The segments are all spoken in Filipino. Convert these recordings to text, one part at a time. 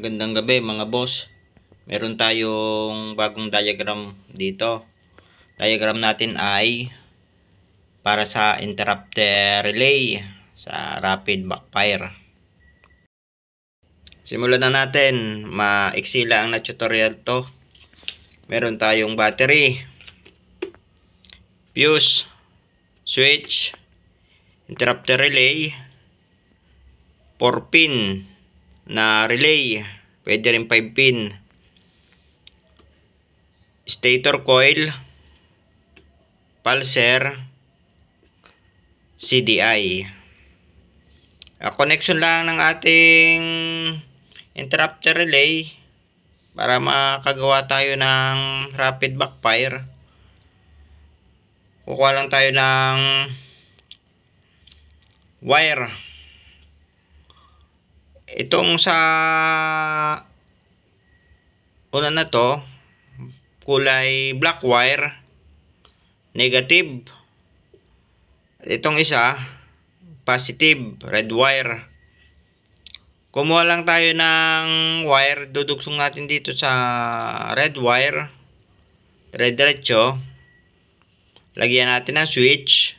Magandang gabi mga boss. Meron tayong bagong diagram dito. Diagram natin ay para sa interrupter eh, relay sa rapid backfire. Simulan na natin. Maiksi ang na tutorial to. Meron tayong battery, fuse, switch, interrupter relay, 4 pin, na relay. Pwede rin 5 pin. Stator coil. Pulser. CDI. A ah, connection lang ng ating interrupter relay para makagawa tayo ng rapid backfire. Kukuha lang tayo ng wire Itong sa una na to, kulay black wire, negative. Itong isa, positive, red wire. Kumuha lang tayo ng wire, dudugsong natin dito sa red wire, red diretso. Lagyan natin ng switch.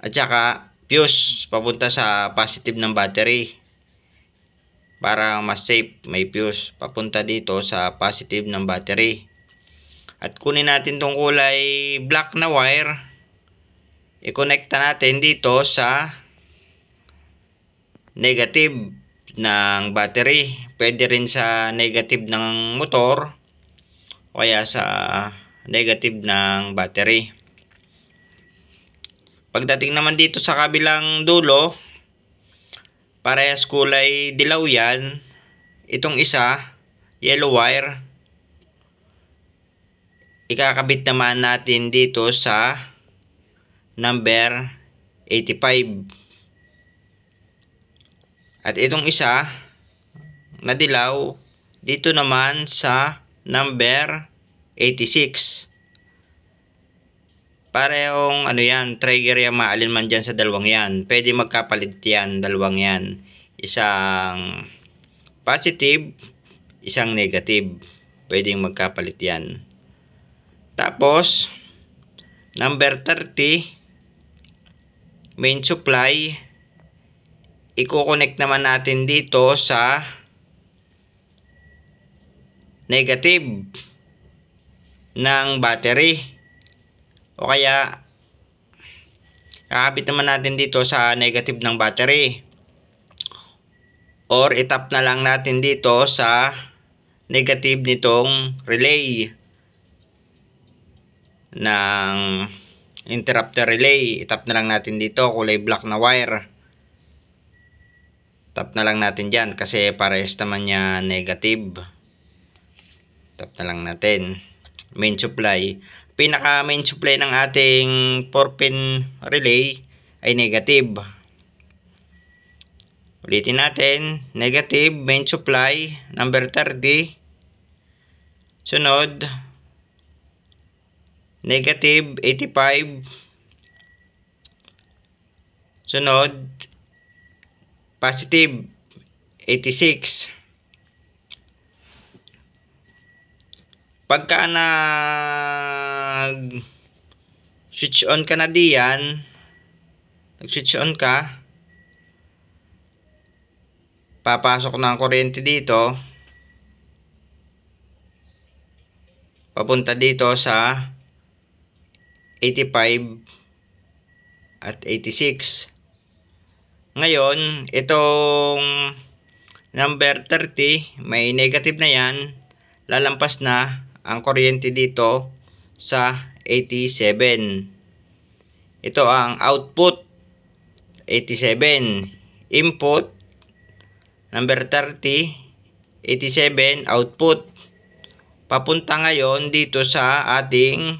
At saka, fuse papunta sa positive ng battery para mas safe may fuse papunta dito sa positive ng battery at kunin natin tong kulay black na wire i-connecta natin dito sa negative ng battery pwede rin sa negative ng motor o kaya sa negative ng battery Pagdating naman dito sa kabilang dulo, parehas kulay dilaw yan. Itong isa, yellow wire. Ikakabit naman natin dito sa number 85. At itong isa na dilaw dito naman sa number 86. Parehong ano yan, trigger yung man dyan sa dalawang yan. Pwede magkapalit yan, dalawang yan. Isang positive, isang negative. Pwedeng magkapalit yan. Tapos, number 30, main supply, i-connect naman natin dito sa negative ng battery o kaya kakabit naman natin dito sa negative ng battery or itap na lang natin dito sa negative nitong relay ng interrupter relay itap na lang natin dito kulay black na wire tap na lang natin dyan kasi parehas naman niya negative tap na lang natin main supply pinaka main supply ng ating 4 pin relay ay negative ulitin natin negative main supply number 30 sunod negative 85 sunod positive 86 pagka na nag switch on ka na diyan nag switch on ka papasok na ang kuryente dito papunta dito sa 85 at 86 ngayon itong number 30 may negative na yan lalampas na ang kuryente dito sa 87. Ito ang output 87. Input number 30 87 output. Papunta ngayon dito sa ating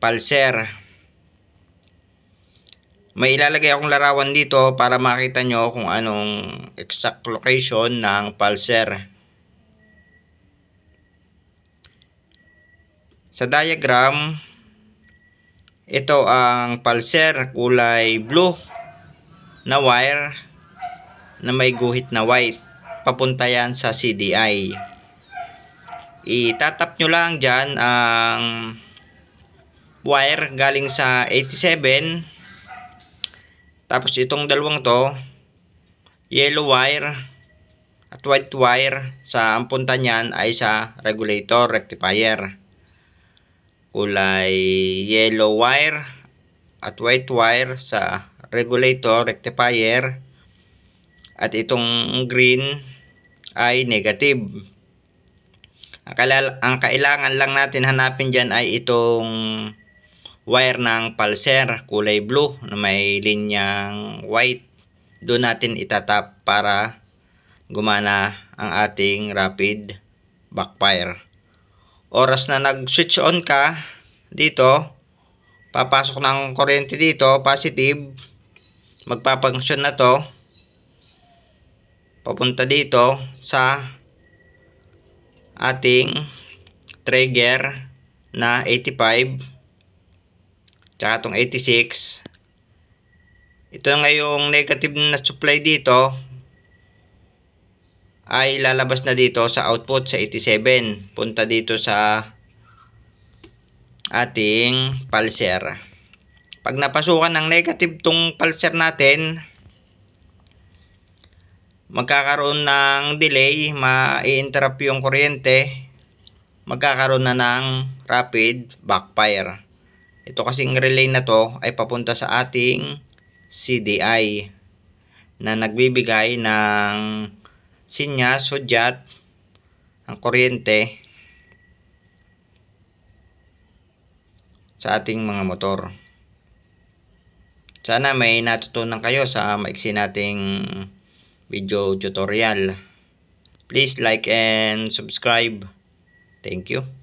pulser. May ilalagay akong larawan dito para makita nyo kung anong exact location ng pulser. Sa diagram, ito ang pulser kulay blue na wire na may guhit na white. Papunta yan sa CDI. Itatap nyo lang dyan ang wire galing sa 87. Tapos itong dalawang to, yellow wire at white wire sa ang punta niyan ay sa regulator rectifier kulay yellow wire at white wire sa regulator, rectifier at itong green ay negative ang, ang kailangan lang natin hanapin dyan ay itong wire ng pulser kulay blue na may linyang white doon natin itatap para gumana ang ating rapid backfire oras na nag-switch on ka dito, papasok ng kuryente dito, positive, magpapunction na to, papunta dito sa ating trigger na 85 tsaka itong 86 ito nga yung negative na supply dito ay lalabas na dito sa output sa 87 punta dito sa ating pulser pag napasukan ng negative tong pulser natin magkakaroon ng delay ma-interrupt yung kuryente magkakaroon na ng rapid backfire ito kasing relay na to ay papunta sa ating CDI na nagbibigay ng sinya, sudyat, ang kuryente sa ating mga motor. Sana may natutunan kayo sa maiksi nating video tutorial. Please like and subscribe. Thank you.